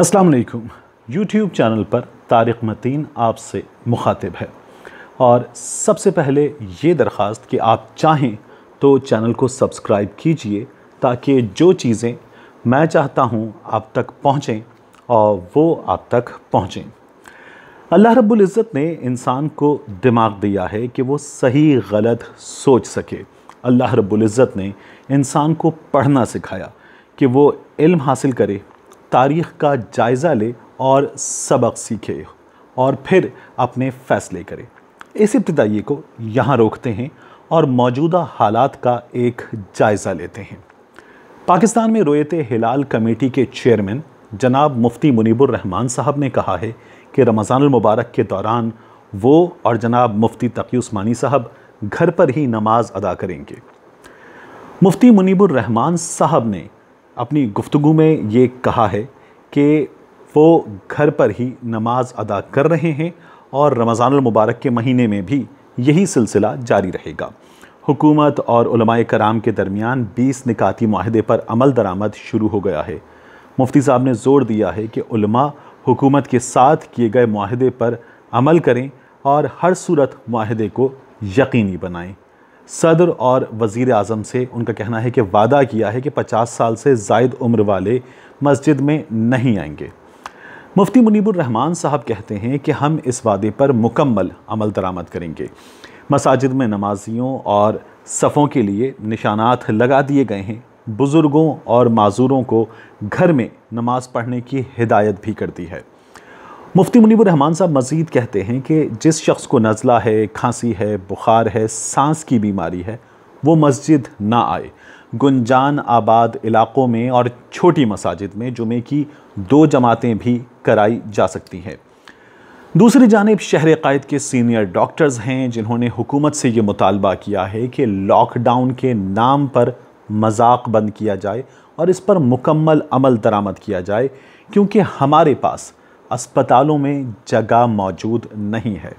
Aslam YouTube YouTube channel पर तारिक मतीन आपसे मुखातिब है और सबसे पहले ये दरख्वास्त कि आप चाहें तो चैनल को सब्सक्राइब कीजिए ताकि जो चीज़ें मैं चाहता हूँ आप तक पहुँचें और वो आप तक पहुँचें अल्लाह रब्बुल इज़्ज़त ने इंसान को दिमाग दिया है कि वो सही गलत सोच सके अल्लाह इज़्ज़त ने इंसान को पढ़ना सिखाया कि वो इल्म हासिल करे तारीख का जायज़ा ले और सबक सीखे और फिर अपने फ़ैसले करें इस इब्तदाइए को यहाँ रोकते हैं और मौजूदा हालात का एक जायज़ा लेते हैं पाकिस्तान में रोयत हिलाल कमेटी के चेयरमैन जनाब मुफ्ती मुनीबुर रहमान साहब ने कहा है कि रमज़ानमबारक के दौरान वो और जनाब मुफ्ती तकी उस्मानी साहब घर पर ही नमाज अदा करेंगे मुफ्ती मुनीबुर रहमान साहब ने अपनी गुफ्तु में ये कहा है कि वो घर पर ही नमाज अदा कर रहे हैं और मुबारक के महीने में भी यही सिलसिला जारी रहेगा हुकूमत और कराम के दरमियान 20 निकाती माहदे पर अमल दरामद शुरू हो गया है मुफ्ती साहब ने ज़ोर दिया है कि हुकूमत के साथ किए गए माहदे पर अमल करें और हर सूरत माहदे को यकीनी बनाएं सदर और वज़ी अजम से उनका कहना है कि वादा किया है कि पचास साल से जायद उम्र वाले मस्जिद में नहीं आएंगे मुफ्ती मुनीबुररहमान साहब कहते हैं कि हम इस वादे पर मुकम्मल अमल दरामद करेंगे मसाजिद में नमाजियों और सफ़ों के लिए निशानात लगा दिए गए हैं बुज़ुर्गों और माजूरों को घर में नमाज़ पढ़ने की हिदायत भी कर दी है मुफ्ती मुनीब रहमान साहब मज़ीद कहते हैं कि जिस शख्स को नज़ला है खांसी है बुखार है सांस की बीमारी है वो मस्जिद ना आए गुंजान आबाद इलाक़ों में और छोटी मसाजिद में जुमे की दो जमातें भी कराई जा सकती हैं दूसरी जानब शहर क़ायद के सीनियर डॉक्टर्स हैं जिन्होंने हुकूमत से ये मुतालबा किया है कि लॉकडाउन के नाम पर मजाक बंद किया जाए और इस पर मुकम्मल अमल दरामद किया जाए क्योंकि हमारे पास अस्पतालों में जगह मौजूद नहीं है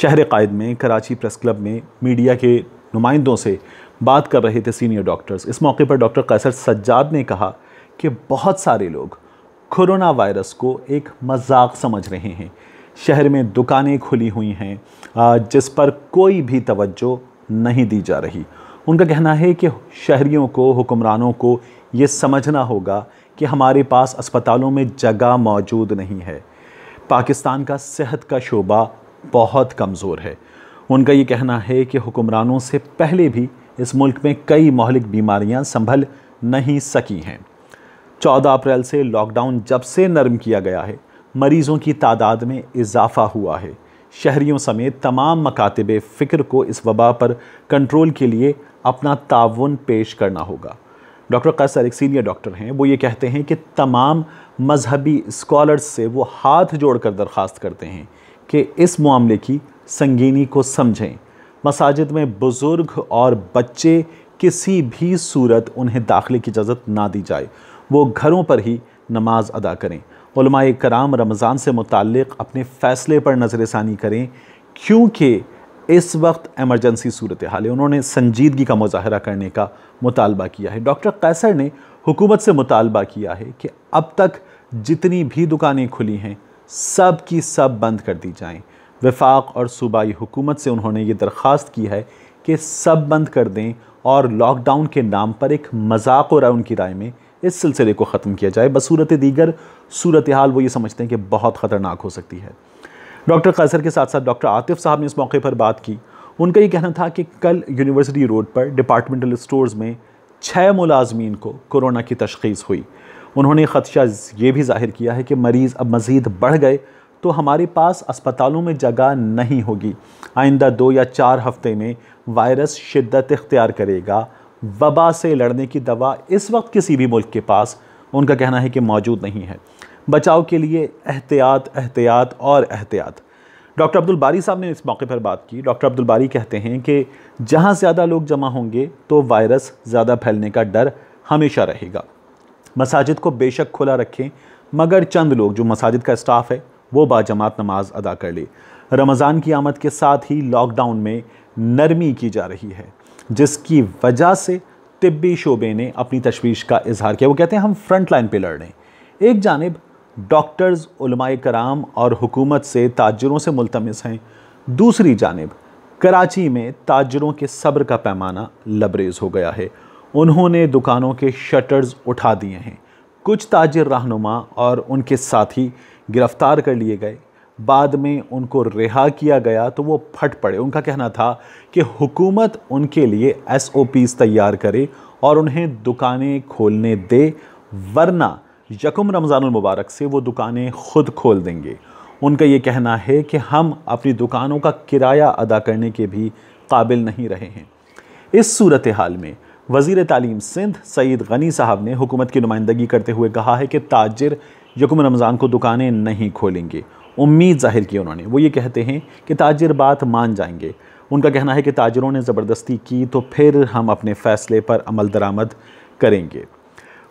शहर कायद में कराची प्रेस क्लब में मीडिया के नुमाइंदों से बात कर रहे थे सीनियर डॉक्टर्स इस मौके पर डॉक्टर कैसर सज्जाद ने कहा कि बहुत सारे लोग कोरोना वायरस को एक मजाक समझ रहे हैं शहर में दुकानें खुली हुई हैं जिस पर कोई भी तवज्जो नहीं दी जा रही उनका कहना है कि शहरियों को हुक्मरानों को ये समझना होगा कि हमारे पास अस्पतालों में जगह मौजूद नहीं है पाकिस्तान का सेहत का शोबा बहुत कमज़ोर है उनका ये कहना है कि हुक्मरानों से पहले भी इस मुल्क में कई मौलिक बीमारियां संभल नहीं सकी हैं 14 अप्रैल से लॉकडाउन जब से नरम किया गया है मरीज़ों की तादाद में इजाफ़ा हुआ है शहरीों समेत तमाम मकातब फ़िक्र को इस वबा पर कंट्रोल के लिए अपना ताउन पेश करना होगा डॉक्टर कैसर एक सीनियर डॉक्टर हैं वो ये कहते हैं कि तमाम मजहबी स्कॉलर्स से वो हाथ जोड़ कर दरख्वास्त करते हैं कि इस मामले की संगीनी को समझें मसाजिद में बुज़ुर्ग और बच्चे किसी भी सूरत उन्हें दाखिले की इजाज़त ना दी जाए वो घरों पर ही नमाज अदा करें कराम रमज़ान से मुतक़ अपने फ़ैसले पर नज़र षानी करें क्योंकि इस वक्त एमरजेंसी सूरत हाल है उन्होंने संजीदगी का मुजाहरा करने का मुतालबा किया है डॉक्टर कैसर ने हुकूमत से मुतालबा किया है कि अब तक जितनी भी दुकानें खुली हैं सब की सब बंद कर दी जाएं। विफाक और सूबाई हुकूमत से उन्होंने ये दरख्वास्त की है कि सब बंद कर दें और लॉकडाउन के नाम पर एक मजाक हो रहा है उनकी राय में इस सिलसिले को ख़त्म किया जाए बसूरत दीगर सूरत हाल वो ये समझते हैं कि बहुत ख़तरनाक हो सकती है डॉक्टर कैसर के साथ साथ डॉक्टर आतिफ साहब ने इस मौके पर बात की उनका ये कहना था कि कल यूनिवर्सिटी रोड पर डिपार्टमेंटल स्टोर्स में छः मुलाजमीन को कोरोना की तशखीस हुई उन्होंने ख़दशा ये भी जाहिर किया है कि मरीज़ अब मज़ीद बढ़ गए तो हमारे पास अस्पतालों में जगह नहीं होगी आइंदा दो या चार हफ्ते में वायरस शिद्दत इख्तियार करेगा वबा से लड़ने की दवा इस वक्त किसी भी मुल्क के पास उनका कहना है कि मौजूद नहीं है बचाव के लिए एहतियात एहतियात और एहतियात डॉक्टर अब्दुल बारी साहब ने इस मौके पर बात की डॉक्टर अब्दुल बारी कहते हैं कि जहाँ ज़्यादा लोग जमा होंगे तो वायरस ज़्यादा फैलने का डर हमेशा रहेगा मसाजिद को बेशक खुला रखें मगर चंद लोग जो मसाजिद का स्टाफ है वो बाजमात नमाज अदा कर ले रमज़ान की आमद के साथ ही लॉकडाउन में नरमी की जा रही है जिसकी वजह से तिब्बी शोबे ने अपनी तशवीश का इजहार किया वो कहते हैं हम फ्रंट लाइन पर लड़ रहे हैं एक जानब डॉक्टर्स कराम और हुकूमत से ताजरों से मुलतमस हैं दूसरी जानब कराची में ताजरों के सब्र का पैमाना लबरेज हो गया है उन्होंने दुकानों के शटर्स उठा दिए हैं कुछ ताजर रहनुमा और उनके साथी गिरफ़्तार कर लिए गए बाद में उनको रिहा किया गया तो वो फट पड़े उनका कहना था कि हुकूमत उनके लिए एस ओ पीज़ तैयार करे और उन्हें दुकानें खोलने दे वरना यकम रमज़ान मुबारक से वो दुकानें खुद खोल देंगे उनका ये कहना है कि हम अपनी दुकानों का किराया अदा करने के भी काबिल नहीं रहे हैं इस सूरत हाल में वज़ी तालीम सिंध सईद गनी साहब ने हुकूमत की नुमाइंदगी करते हुए कहा है कि ताजर यकम रमज़ान को दुकानें नहीं खोलेंगे उम्मीद जाहिर की उन्होंने वो ये कहते हैं कि ताजर बात मान जाएंगे उनका कहना है कि ताजरों ने ज़बरदस्ती की तो फिर हम अपने फ़ैसले पर अमल दरामद करेंगे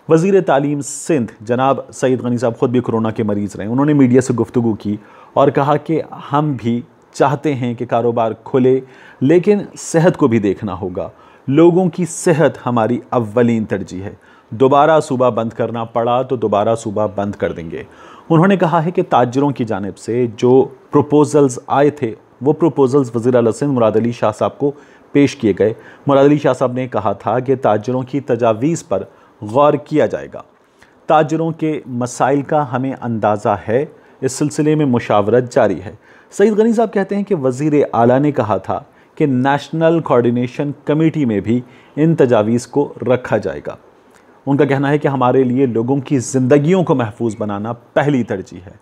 वजीर तालीम सिंध जनाब सईद गनी साहब ख़ुद भी कोरोना के मरीज़ रहे उन्होंने मीडिया से गुफ्तु की और कहा कि हम भी चाहते हैं कि कारोबार खुले लेकिन सेहत को भी देखना होगा लोगों की सेहत हमारी अवलिन तरजीह है दोबारा सूबा बंद करना पड़ा तो दोबारा सूबा बंद कर देंगे उन्होंने कहा है कि ताजरों की जानब से जो प्रपोज़ल्स आए थे वो प्रपोज़ल्स वज़ी सिंध मुराद अली शाह साहब को पेश किए गए मुराद अली शाह साहब ने कहा था कि ताजरों की तजावीज़ पर गौर किया जाएगा ताजरों के मसाइल का हमें अंदाज़ा है इस सिलसिले में मुशावरत जारी है सईद गनी साहब कहते हैं कि वज़ी अला ने कहा था कि नेशनल कोऑर्डिनेशन कमेटी में भी इन तजावीज़ को रखा जाएगा उनका कहना है कि हमारे लिए लोगों की ज़िंदगियों को महफूज बनाना पहली तरजीह है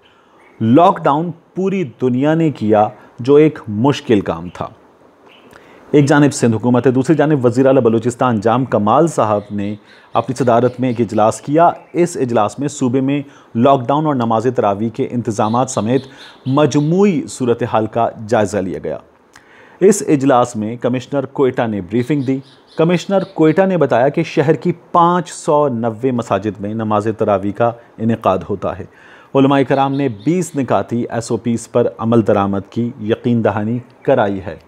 लॉकडाउन पूरी दुनिया ने किया जो एक मुश्किल काम था एक जानब सिंध हुकूमत है दूसरी जानब वज़ी अल बलोचिस्तान जाम कमाल साहब ने अपनी सदारत में एक अजलास किया इस अजलास में सूबे में लॉकडाउन और नमाज तरावी के इंतजाम समेत मजमू सूरत हाल का जायज़ा लिया गया इस अजलास में कमिश्नर कोयटा ने ब्रीफिंग दी कमिश्नर कोयटा ने बताया कि शहर की पाँच सौ नबे मसाजिद में नमाज तरावी का इनका होता है कराम ने बीस निकाती एस ओ पीज़ पर अमल दरामद की यकीन दहानी कराई है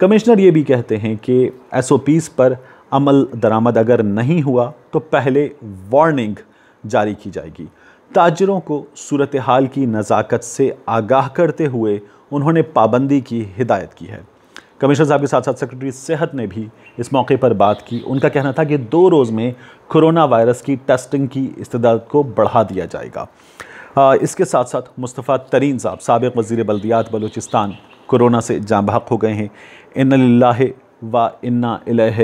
कमिश्नर ये भी कहते हैं कि एस पर अमल दरामद अगर नहीं हुआ तो पहले वार्निंग जारी की जाएगी ताजरों को सूरत हाल की नज़ाकत से आगाह करते हुए उन्होंने पाबंदी की हिदायत की है कमिश्नर साहब के साथ साथ सेक्रेटरी सेहत ने भी इस मौके पर बात की उनका कहना था कि दो रोज़ में कोरोना वायरस की टेस्टिंग की इस्तेदाद को बढ़ा दिया जाएगा इसके साथ साथ मुस्तफ़ा तरीन साहब सबक वज़ी बल्दियात बलूचिस्तान कोरोना से जहाँ भाग हो गए हैं इन लाह व इन्ना इलह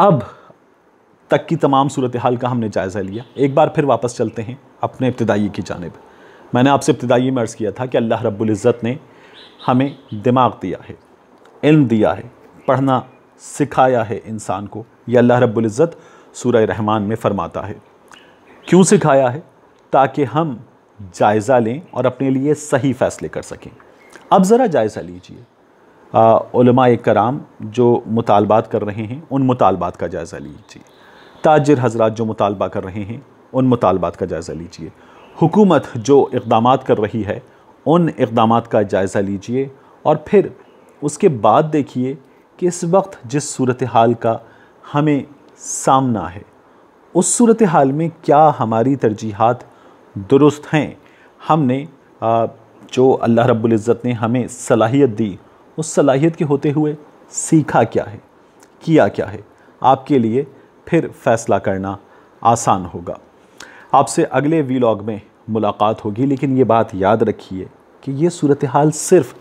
अब तक की तमाम सूरत हाल का हमने जायज़ा लिया एक बार फिर वापस चलते हैं अपने इब्तदाई की जानब मैंने आपसे इब्तदाई में अर्ज़ किया था कि अल्लाह रब्ज़त ने हमें दिमाग दिया है इल दिया है पढ़ना सिखाया है इंसान को यह अल्लाह रब्ज़त सूर रहमान में फ़रमाता है क्यों सिखाया है ताकि हम जायज़ा लें और अपने लिए सही फ़ैसले कर सकें अब ज़रा जायज़ा लीजिए कराम जो मुतालबात कर रहे हैं उन मुतालबात का जायज़ा लीजिए ताजर हजरात जो मुतालबा कर रहे हैं उन मुतालबात का जायज़ा लीजिए हुकूमत जो इकदाम कर रही है उन इकदाम का जायज़ा लीजिए और फिर उसके बाद देखिए कि इस वक्त जिस सूरत हाल का हमें सामना है उस सूरत हाल में क्या हमारी तरजीहत दुरुस्त हैं हमने जो अल्लाह रब्बुल इज़्ज़त ने हमें सलाहियत दी उस सलाहियत के होते हुए सीखा क्या है किया क्या है आपके लिए फिर फ़ैसला करना आसान होगा आपसे अगले वीलॉग में मुलाकात होगी लेकिन ये बात याद रखिए कि ये सूरत हाल सिर्फ़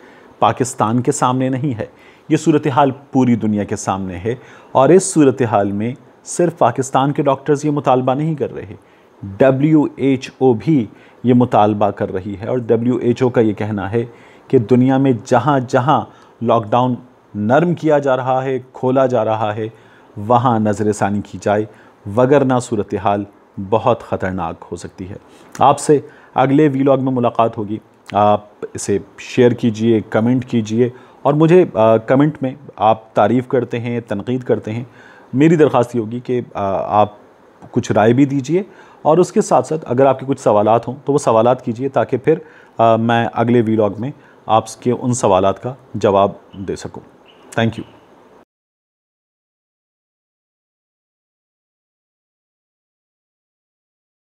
पाकिस्तान के सामने नहीं है ये सूरत हाल पूरी दुनिया के सामने है और इस सूरत हाल में सिर्फ पाकिस्तान के डॉक्टर्स ये मुतालबा नहीं कर रहे डब्ल्यू एच ओ भी ये मुतालबा कर रही है और डब्ल्यू एच ओ का ये कहना है कि दुनिया में जहाँ जहाँ लॉकडाउन नरम किया जा रहा है खोला जा रहा है वहाँ नज़र ثانی की जाए वगरना सूरत हाल बहुत ख़तरनाक हो सकती है आपसे अगले वीलॉग में मुलाकात होगी आप इसे शेयर कीजिए कमेंट कीजिए और मुझे आ, कमेंट में आप तारीफ़ करते हैं तनकीद करते हैं मेरी दरख्वास्त होगी कि आप कुछ राय भी दीजिए और उसके साथ साथ अगर आपके कुछ सवाल हों तो वो सवाल कीजिए ताकि फिर आ, मैं अगले वीलॉग में आपके उन सवाल का जवाब दे सकूँ थैंक यू